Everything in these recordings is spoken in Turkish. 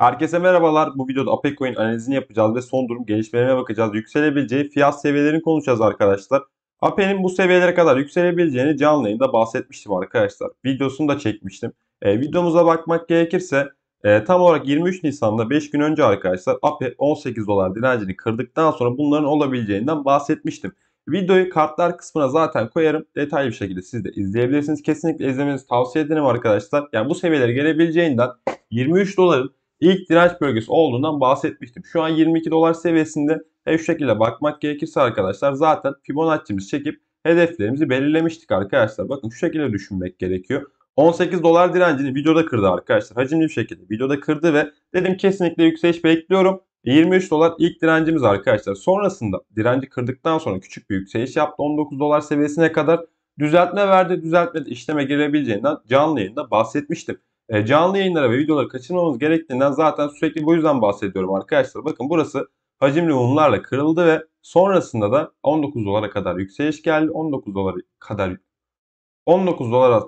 Herkese merhabalar. Bu videoda APECoin analizini yapacağız ve son durum gelişmelerine bakacağız. Yükselebileceği fiyat seviyelerini konuşacağız arkadaşlar. APE'nin bu seviyelere kadar yükselebileceğini canlı yayında bahsetmiştim arkadaşlar. Videosunu da çekmiştim. E, videomuza bakmak gerekirse e, tam olarak 23 Nisan'da 5 gün önce arkadaşlar APE 18 dolar direncini kırdıktan sonra bunların olabileceğinden bahsetmiştim. Videoyu kartlar kısmına zaten koyarım. Detaylı bir şekilde siz de izleyebilirsiniz. Kesinlikle izlemenizi tavsiye ederim arkadaşlar. Yani bu seviyelere gelebileceğinden 23 doların ilk direnç bölgesi olduğundan bahsetmiştim. Şu an 22 dolar seviyesinde ve şu şekilde bakmak gerekirse arkadaşlar zaten Fibonacci'miz çekip hedeflerimizi belirlemiştik arkadaşlar. Bakın şu şekilde düşünmek gerekiyor. 18 dolar direncini videoda kırdı arkadaşlar. Hacimli bir şekilde videoda kırdı ve dedim kesinlikle yükseliş bekliyorum. 23 e, dolar ilk direncimiz arkadaşlar. Sonrasında direnci kırdıktan sonra küçük bir yükseliş yaptı. 19 dolar seviyesine kadar düzeltme verdi. Düzeltme işleme girebileceğinden canlı yayında bahsetmiştim. E, canlı yayınlara ve videoları kaçırmamamız gerektiğinden zaten sürekli bu yüzden bahsediyorum arkadaşlar. Bakın burası hacimli mumlarla kırıldı ve sonrasında da 19 dolara kadar yükseliş geldi. 19 dolara kadar 19 dolar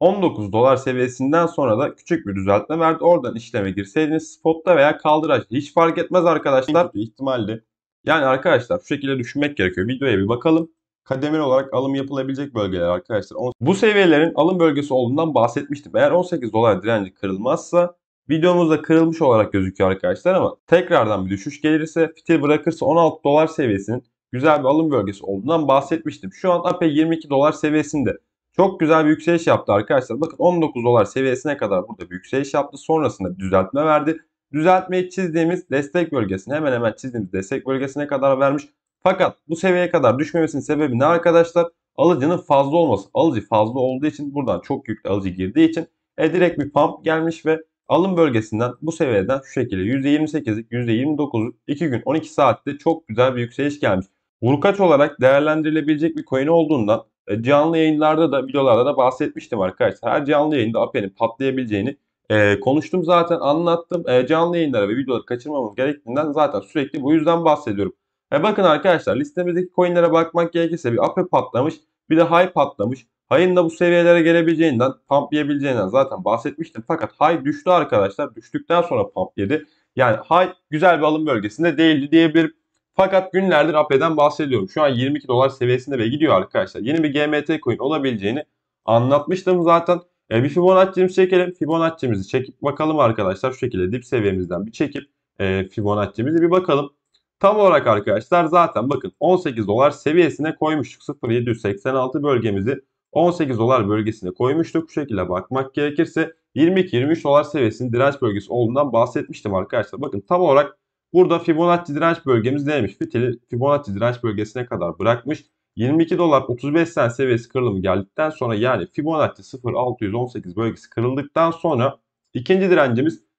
19 dolar seviyesinden sonra da küçük bir düzeltme verdi. Oradan işleme girseydiniz spotta veya kaldıraçta hiç fark etmez arkadaşlar. İhtimalli. Yani arkadaşlar şu şekilde düşünmek gerekiyor. Videoya bir bakalım kademeli olarak alım yapılabilecek bölgeler arkadaşlar. Bu seviyelerin alım bölgesi olduğundan bahsetmiştim. Eğer 18 dolar direnci kırılmazsa videomuzda kırılmış olarak gözüküyor arkadaşlar ama tekrardan bir düşüş gelirse fitil bırakırsa 16 dolar seviyesinin güzel bir alım bölgesi olduğundan bahsetmiştim. Şu an APE 22 dolar seviyesinde. Çok güzel bir yükseliş yaptı arkadaşlar. Bakın 19 dolar seviyesine kadar burada bir yükseliş yaptı. Sonrasında bir düzeltme verdi. Düzeltmeyi çizdiğimiz destek bölgesine hemen hemen çizdiğimiz destek bölgesine kadar vermiş. Fakat bu seviyeye kadar düşmemesinin sebebi ne arkadaşlar? Alıcının fazla olması. Alıcı fazla olduğu için buradan çok yüklü alıcı girdiği için e, direkt bir pump gelmiş ve alım bölgesinden bu seviyeden şu şekilde %28'lik %29'luk 2 gün 12 saatte çok güzel bir yükseliş gelmiş. Vurkaç olarak değerlendirilebilecek bir coin olduğundan e, canlı yayınlarda da videolarda da bahsetmiştim arkadaşlar. Her canlı yayında APE'nin patlayabileceğini e, konuştum zaten anlattım. E, canlı yayınlara ve videoları kaçırmamamız gerektiğinden zaten sürekli bu yüzden bahsediyorum. E bakın arkadaşlar listemizdeki coinlere bakmak gerekirse bir up patlamış bir de high patlamış. High'ın da bu seviyelere gelebileceğinden, pump yiyebileceğinden zaten bahsetmiştim. Fakat high düştü arkadaşlar. Düştükten sonra pump yedi. Yani high güzel bir alım bölgesinde değildi diyebilirim. Fakat günlerdir AP'den bahsediyorum. Şu an 22 dolar seviyesinde ve gidiyor arkadaşlar. Yeni bir GMT coin olabileceğini anlatmıştım zaten. E bir Fibonacci'mizi çekelim. Fibonacci'mizi çekip bakalım arkadaşlar. Şu şekilde dip seviyemizden bir çekip e, Fibonacci'mizi bir bakalım. Tam olarak arkadaşlar zaten bakın 18 dolar seviyesine koymuştuk. 0.786 bölgemizi 18 dolar bölgesine koymuştuk. Bu şekilde bakmak gerekirse 22-23 dolar seviyesinin direnç bölgesi olduğundan bahsetmiştim arkadaşlar. Bakın tam olarak burada Fibonacci direnç bölgemiz neymiş? Fibonacci direnç bölgesine kadar bırakmış. 22 dolar 35 sen seviyesi kırılımı geldikten sonra yani Fibonacci 0.618 bölgesi kırıldıktan sonra ikinci direncimiz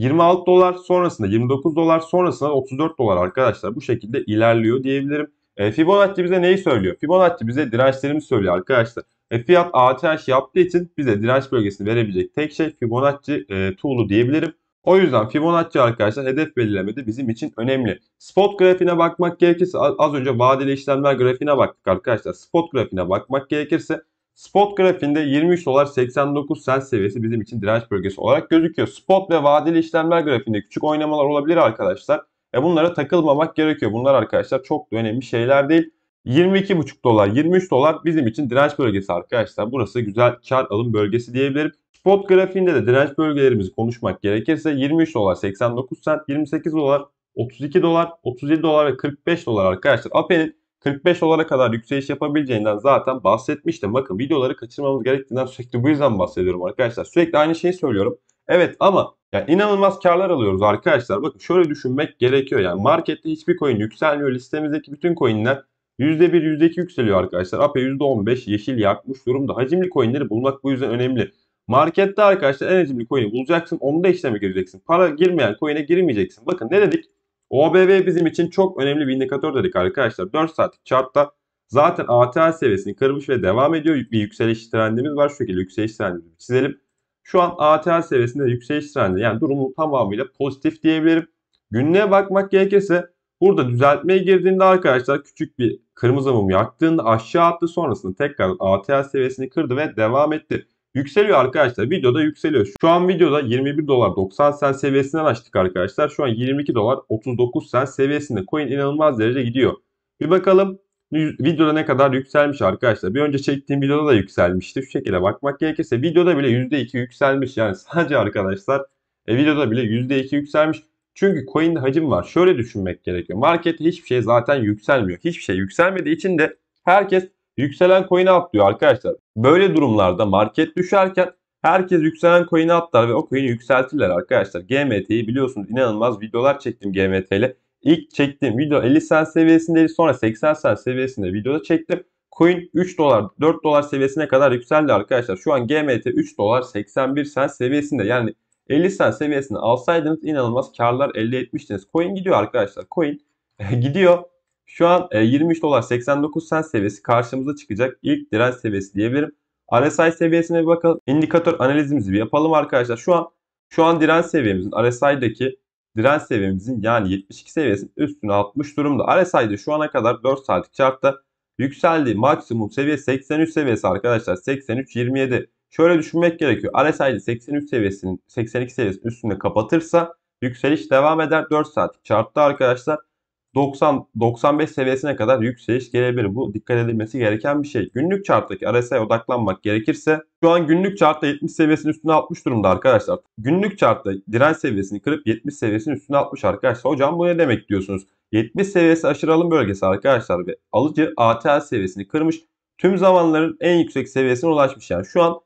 26 dolar sonrasında 29 dolar sonrasında 34 dolar arkadaşlar bu şekilde ilerliyor diyebilirim. E, Fibonacci bize neyi söylüyor? Fibonacci bize dirençlerimi söylüyor arkadaşlar. E, fiyat ATH yaptığı için bize direnç bölgesini verebilecek tek şey Fibonacci e, tool'u diyebilirim. O yüzden Fibonacci arkadaşlar hedef belirlemede bizim için önemli. Spot grafiğine bakmak gerekirse az önce vadeli işlemler grafiğine baktık arkadaşlar. Spot grafiğine bakmak gerekirse Spot grafiğinde 23 dolar 89 sent seviyesi bizim için direnç bölgesi olarak gözüküyor. Spot ve vadeli işlemler grafiğinde küçük oynamalar olabilir arkadaşlar. E bunlara takılmamak gerekiyor. Bunlar arkadaşlar çok önemli şeyler değil. 22,5 dolar 23 dolar bizim için direnç bölgesi arkadaşlar. Burası güzel kar alım bölgesi diyebilirim. Spot grafiğinde de direnç bölgelerimizi konuşmak gerekirse 23 dolar 89 sent 28 dolar 32 dolar 37 dolar ve 45 dolar arkadaşlar. Ape'nin 45 dolara kadar yükseliş yapabileceğinden zaten bahsetmiştim. Bakın videoları kaçırmamız gerektiğinden sürekli bu yüzden bahsediyorum arkadaşlar. Sürekli aynı şeyi söylüyorum. Evet ama yani inanılmaz karlar alıyoruz arkadaşlar. Bakın şöyle düşünmek gerekiyor. Yani markette hiçbir coin yükselmiyor. Listemizdeki bütün coinler %1, %2 yükseliyor arkadaşlar. APE %15 yeşil yakmış durumda. Hacimli coinleri bulmak bu yüzden önemli. Markette arkadaşlar en hacimli coin'i bulacaksın. Onu da işleme gireceksin. Para girmeyen coin'e girmeyeceksin. Bakın ne dedik? OBV bizim için çok önemli bir indikatör dedik arkadaşlar. 4 saatlik çarpta zaten ATL seviyesini kırmış ve devam ediyor. Bir yükseliş trendimiz var. Şu şekilde yükseliş trendimizi çizelim. Şu an ATL seviyesinde yükseliş trendi. Yani durumu tamamıyla pozitif diyebilirim. Günlüğe bakmak gerekirse burada düzeltmeye girdiğinde arkadaşlar küçük bir kırmızı mum yaktığında aşağı attı. Sonrasında tekrar ATL seviyesini kırdı ve devam etti. Yükseliyor arkadaşlar. Videoda yükseliyor. Şu an videoda 21 dolar 90 sen seviyesinden açtık arkadaşlar. Şu an 22 dolar 39 sen seviyesinde. Coin inanılmaz derece gidiyor. Bir bakalım videoda ne kadar yükselmiş arkadaşlar. Bir önce çektiğim videoda da yükselmişti. Şu şekilde bakmak gerekirse videoda bile %2 yükselmiş. Yani sadece arkadaşlar e, videoda bile %2 yükselmiş. Çünkü coin'de hacim var. Şöyle düşünmek gerekiyor. Markette hiçbir şey zaten yükselmiyor. Hiçbir şey yükselmediği için de herkes Yükselen coin'e atlıyor arkadaşlar. Böyle durumlarda market düşerken herkes yükselen coin'e atlar ve o coin'i yükseltirler arkadaşlar. GMT'yi biliyorsunuz inanılmaz videolar çektim GMT ile. İlk çektiğim video 50 sen seviyesindeydi sonra 80 sen seviyesinde videoda çektim. Coin 3 dolar 4 dolar seviyesine kadar yükseldi arkadaşlar. Şu an GMT 3 dolar 81 sen seviyesinde yani 50 sen seviyesinde alsaydınız inanılmaz karlar elde etmiştiniz. Coin gidiyor arkadaşlar. Coin gidiyor. Şu an 23 e, dolar 89 sent seviyesi karşımıza çıkacak ilk direnç seviyesi diyebilirim. RSI seviyesine bir bakalım. İndikatör analizimizi bir yapalım arkadaşlar. Şu an şu an direnç seviyemizin RSI'deki direnç seviyemizin yani 72 seviyesinin üstüne 60 durumda. RSI'de şu ana kadar 4 saatlik çarpta yükseldiği maksimum seviye 83 seviyesi arkadaşlar. 83 27. Şöyle düşünmek gerekiyor. RSI'de 83 seviyesinin 82 seviyesinin üstünde kapatırsa yükseliş devam eder. 4 saatlik çarpta arkadaşlar. 90 95 seviyesine kadar yükseliş gelebilir. Bu dikkat edilmesi gereken bir şey. Günlük charttaki RSI'ye odaklanmak gerekirse şu an günlük chartta 70 seviyesinin üstüne 60 durumda arkadaşlar. Günlük chartta direnç seviyesini kırıp 70 seviyesinin üstüne 60 arkadaşlar. Hocam bu ne demek diyorsunuz? 70 seviyesi aşırı alım bölgesi arkadaşlar ve alıcı ATL seviyesini kırmış. Tüm zamanların en yüksek seviyesine ulaşmış yani. Şu an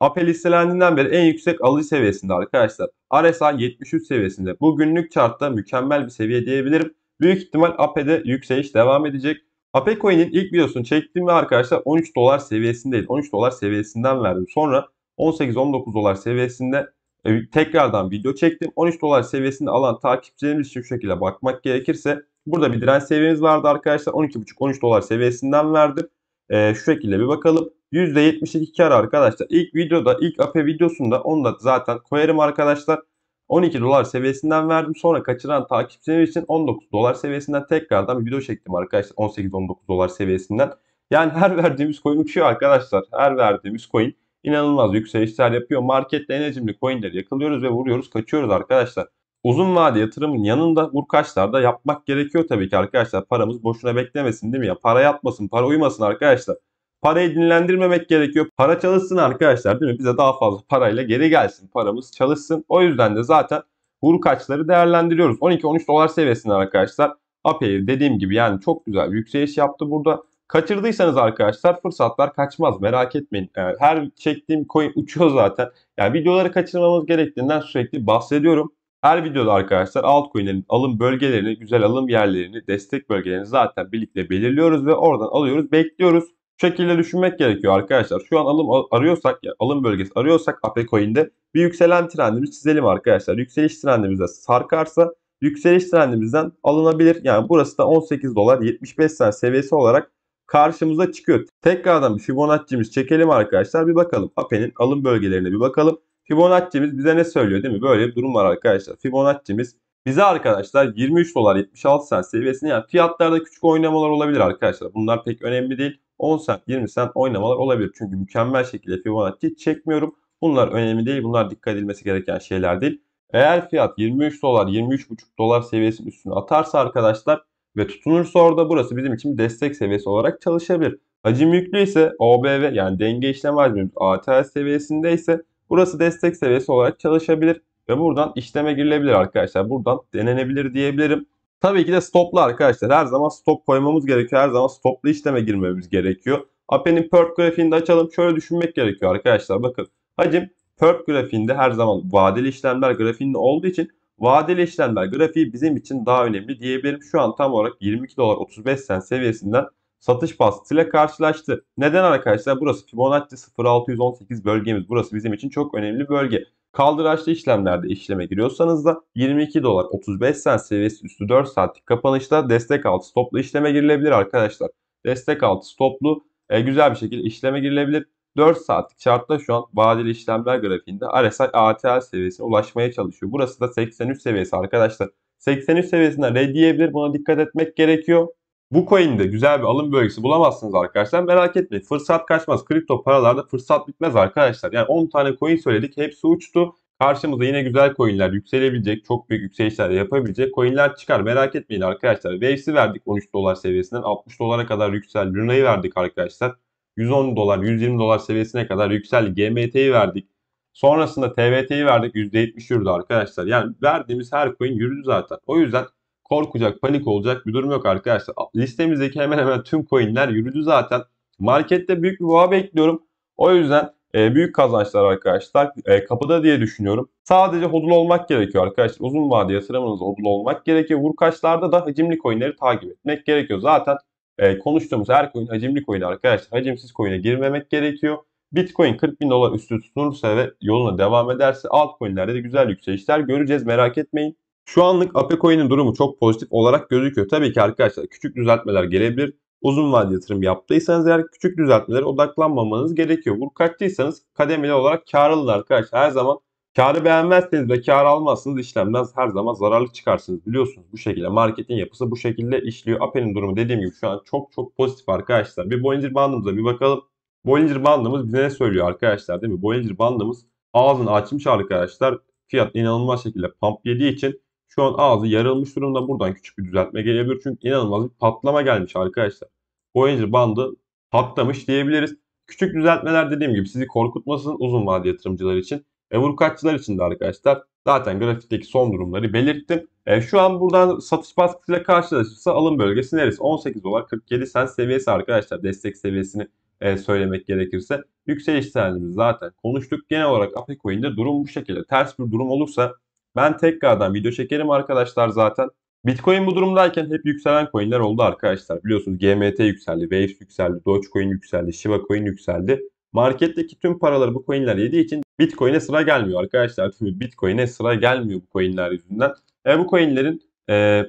Apple listelendiğinden beri en yüksek alıcı seviyesinde arkadaşlar. RSA 73 seviyesinde. Bu günlük chartta mükemmel bir seviye diyebilirim. Büyük ihtimal APE'de yükseliş devam edecek. APE Coin'in ilk videosunu çektiğimde arkadaşlar 13 dolar seviyesindeydi. 13 dolar seviyesinden verdim. Sonra 18-19 dolar seviyesinde e, tekrardan video çektim. 13 dolar seviyesinde alan takipçilerimiz için şu şekilde bakmak gerekirse burada bir direnç seviyemiz vardı arkadaşlar. 12.5-13 dolar seviyesinden verdim. Ee, şu şekilde bir bakalım. %72 kar arkadaşlar. İlk videoda, ilk APE videosunda onu da zaten koyarım arkadaşlar. 12 dolar seviyesinden verdim. Sonra kaçıran takipçilerim için 19 dolar seviyesinden tekrardan bir video çektim arkadaşlar. 18-19 dolar seviyesinden. Yani her verdiğimiz coin uçuyor arkadaşlar. Her verdiğimiz coin inanılmaz yükselişler yapıyor. Markette enerjimli coinleri yakalıyoruz ve vuruyoruz kaçıyoruz arkadaşlar. Uzun vade yatırımın yanında vurkaçlar da yapmak gerekiyor tabii ki arkadaşlar. Paramız boşuna beklemesin değil mi ya? Para yatmasın, para uymasın arkadaşlar. Parayı dinlendirmemek gerekiyor. Para çalışsın arkadaşlar değil mi? Bize daha fazla parayla geri gelsin. Paramız çalışsın. O yüzden de zaten vur kaçları değerlendiriyoruz. 12-13 dolar seviyesinde arkadaşlar. Apeir dediğim gibi yani çok güzel bir yükseliş yaptı burada. Kaçırdıysanız arkadaşlar fırsatlar kaçmaz merak etmeyin. Yani her çektiğim coin uçuyor zaten. Yani videoları kaçırmamamız gerektiğinden sürekli bahsediyorum. Her videoda arkadaşlar altcoin'lerin alım bölgelerini, güzel alım yerlerini, destek bölgelerini zaten birlikte belirliyoruz ve oradan alıyoruz, bekliyoruz şekilde düşünmek gerekiyor arkadaşlar. Şu an alım arıyorsak, alım bölgesi arıyorsak AP Coin'de bir yükselen trendimiz çizelim arkadaşlar. Yükseliş trendimizde sarkarsa yükseliş trendimizden alınabilir. Yani burası da 18 dolar 75 sen seviyesi olarak karşımıza çıkıyor. Tekrardan bir Fibonacci'miz çekelim arkadaşlar. Bir bakalım APE'nin alım bölgelerine bir bakalım. Fibonacci'miz bize ne söylüyor değil mi? Böyle bir durum var arkadaşlar. Fibonacci'miz bize arkadaşlar 23 dolar 76 sen seviyesini yani fiyatlarda küçük oynamalar olabilir arkadaşlar. Bunlar pek önemli değil. 10 sent 20 sent oynamalar olabilir. Çünkü mükemmel şekilde Fibonacci çekmiyorum. Bunlar önemli değil. Bunlar dikkat edilmesi gereken şeyler değil. Eğer fiyat 23 dolar 23,5 dolar seviyesinin üstüne atarsa arkadaşlar ve tutunursa orada burası bizim için destek seviyesi olarak çalışabilir. Hacim yüklü ise OBV yani denge işlem hacmimiz ATL seviyesinde ise burası destek seviyesi olarak çalışabilir ve buradan işleme girilebilir arkadaşlar. Buradan denenebilir diyebilirim. Tabii ki de stoplu arkadaşlar. Her zaman stop koymamız gerekiyor. Her zaman stoplu işleme girmemiz gerekiyor. Ape'nin perp grafiğini de açalım. Şöyle düşünmek gerekiyor arkadaşlar. Bakın hacim perp grafiğinde her zaman vadeli işlemler grafiğinde olduğu için vadeli işlemler grafiği bizim için daha önemli diyebilirim. Şu an tam olarak 22 dolar 35 sen seviyesinden satış bastısıyla karşılaştı. Neden arkadaşlar? Burası Fibonacci 0618 bölgemiz. Burası bizim için çok önemli bölge. Kaldıraçlı işlemlerde işleme giriyorsanız da 22 dolar 35 sent seviyesi üstü 4 saatlik kapanışta destek altı stoplu işleme girilebilir arkadaşlar. Destek altı stoplu e, güzel bir şekilde işleme girilebilir. 4 saatlik şartta şu an vadeli işlemler grafiğinde RSI ATL seviyesine ulaşmaya çalışıyor. Burası da 83 seviyesi arkadaşlar. 83 seviyesinden red diyebilir. Buna dikkat etmek gerekiyor. Bu coin'de güzel bir alım bölgesi bulamazsınız arkadaşlar. Merak etmeyin. Fırsat kaçmaz. Kripto paralarda fırsat bitmez arkadaşlar. Yani 10 tane coin söyledik. Hepsi uçtu. Karşımıza yine güzel coinler yükselebilecek, çok büyük yükselişler yapabilecek coinler çıkar. Merak etmeyin arkadaşlar. Waves'i verdik 13 dolar seviyesinden 60 dolara kadar yüksel. Luna'yı verdik arkadaşlar. 110 dolar, 120 dolar seviyesine kadar yüksel. GMT'yi verdik. Sonrasında TVT'yi verdik. %70 yürüdü arkadaşlar. Yani verdiğimiz her coin yürüdü zaten. O yüzden korkacak, panik olacak bir durum yok arkadaşlar. Listemizdeki hemen hemen tüm coinler yürüdü zaten. Markette büyük bir boğa bekliyorum. O yüzden e, büyük kazançlar arkadaşlar e, kapıda diye düşünüyorum. Sadece hodul olmak gerekiyor arkadaşlar. Uzun vade yatırımınızda hodul olmak gerekiyor. Vurkaçlarda da hacimli coinleri takip etmek gerekiyor. Zaten e, konuştuğumuz her coin hacimli coin arkadaşlar. Hacimsiz coin'e girmemek gerekiyor. Bitcoin 40 bin dolar üstü tutunursa ve yoluna devam ederse altcoin'lerde de güzel yükselişler göreceğiz merak etmeyin. Şu anlık Apecoin'in durumu çok pozitif olarak gözüküyor. Tabii ki arkadaşlar küçük düzeltmeler gelebilir. Uzun vadeli yatırım yaptıysanız eğer küçük düzeltmelere odaklanmamanız gerekiyor. Bunu kaçtıysanız kademeli olarak karlıdır arkadaşlar. Her zaman karı beğenmezseniz ve kar almazsınız işlemden her zaman zararlı çıkarsınız. Biliyorsunuz bu şekilde marketin yapısı bu şekilde işliyor. Ape'nin durumu dediğim gibi şu an çok çok pozitif arkadaşlar. Bir Bollinger bandımıza bir bakalım. Bollinger bandımız bize ne söylüyor arkadaşlar değil mi? Bollinger bandımız ağzını açmış arkadaşlar. Fiyat inanılmaz şekilde pump yediği için şu an ağzı yarılmış durumda. Buradan küçük bir düzeltme gelebilir. Çünkü inanılmaz bir patlama gelmiş arkadaşlar. Voyager bandı patlamış diyebiliriz. Küçük düzeltmeler dediğim gibi sizi korkutmasın uzun vade yatırımcılar için. E, vurkaççılar için de arkadaşlar zaten grafikteki son durumları belirttim. E, şu an buradan satış baskısıyla karşılaşırsa alım bölgesi neresi? 18 dolar 47 sent seviyesi arkadaşlar destek seviyesini e, söylemek gerekirse. Yükseliş trendimizi zaten konuştuk. Genel olarak Apecoin'de durum bu şekilde. Ters bir durum olursa ben tekrardan video çekerim arkadaşlar zaten. Bitcoin bu durumdayken hep yükselen coinler oldu arkadaşlar. Biliyorsunuz GMT yükseldi, Waves yükseldi, Dogecoin yükseldi, Shiba coin yükseldi. Marketteki tüm paraları bu coinler yediği için Bitcoin'e sıra gelmiyor arkadaşlar. Tabii Bitcoin'e sıra gelmiyor bu coinler yüzünden. E, bu coinlerin e,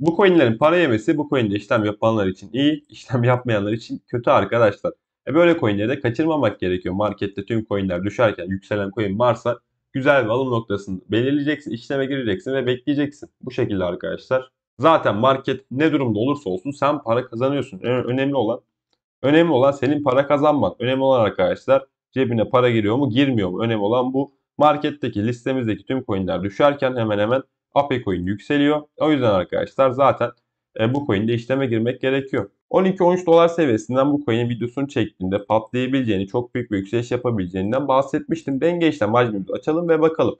bu coinlerin para yemesi bu coin'de işlem yapanlar için iyi, işlem yapmayanlar için kötü arkadaşlar. E böyle coinleri de kaçırmamak gerekiyor. Markette tüm coinler düşerken yükselen coin varsa güzel bir alım noktasını belirleyeceksin, işleme gireceksin ve bekleyeceksin. Bu şekilde arkadaşlar. Zaten market ne durumda olursa olsun sen para kazanıyorsun. Önemli olan önemli olan senin para kazanman. Önemli olan arkadaşlar cebine para giriyor mu, girmiyor mu? Önemli olan bu. Marketteki listemizdeki tüm coin'ler düşerken hemen hemen APE coin yükseliyor. O yüzden arkadaşlar zaten e, bu coin'de işleme girmek gerekiyor. 12-13 dolar seviyesinden bu coin'in videosunu çektiğimde patlayabileceğini, çok büyük bir yükseliş yapabileceğinden bahsetmiştim. Denge işlem hacmimizi açalım ve bakalım.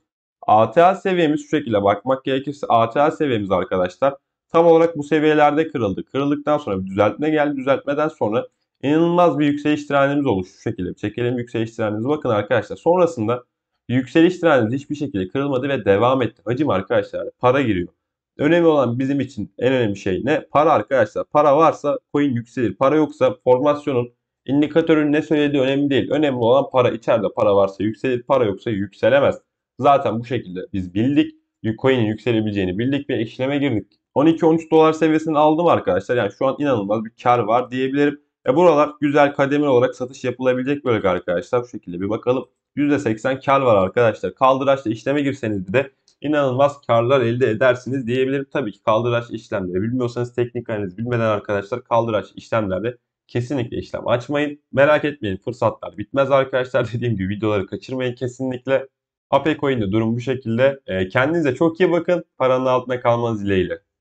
ATH seviyemiz şu şekilde bakmak gerekirse ATH seviyemiz arkadaşlar tam olarak bu seviyelerde kırıldı. Kırıldıktan sonra bir düzeltme geldi. Düzeltmeden sonra inanılmaz bir yükseliş trendimiz oluştu. Şu şekilde çekelim yükseliş trendimizi. Bakın arkadaşlar sonrasında yükseliş trendimiz hiçbir şekilde kırılmadı ve devam etti. Acım arkadaşlar para giriyor. Önemli olan bizim için en önemli şey ne? Para arkadaşlar. Para varsa coin yükselir. Para yoksa formasyonun indikatörün ne söylediği önemli değil. Önemli olan para. içeride. para varsa yükselir. Para yoksa yükselemez. Zaten bu şekilde biz bildik. Coin'in yükselebileceğini bildik ve işleme girdik. 12-13 dolar seviyesini aldım arkadaşlar. Yani şu an inanılmaz bir kar var diyebilirim. E buralar güzel kademeli olarak satış yapılabilecek bölge arkadaşlar. Bu şekilde bir bakalım. %80 kar var arkadaşlar. kaldıraçla işleme girseniz de inanılmaz karlar elde edersiniz diyebilirim. Tabii ki kaldıraç işlemleri bilmiyorsanız teknik analiz bilmeden arkadaşlar kaldıraç işlemlerde kesinlikle işlem açmayın. Merak etmeyin fırsatlar bitmez arkadaşlar. Dediğim gibi videoları kaçırmayın kesinlikle. Apecoin'de durum bu şekilde. Ee, kendinize çok iyi bakın. Paranın altına kalmanız dileğiyle.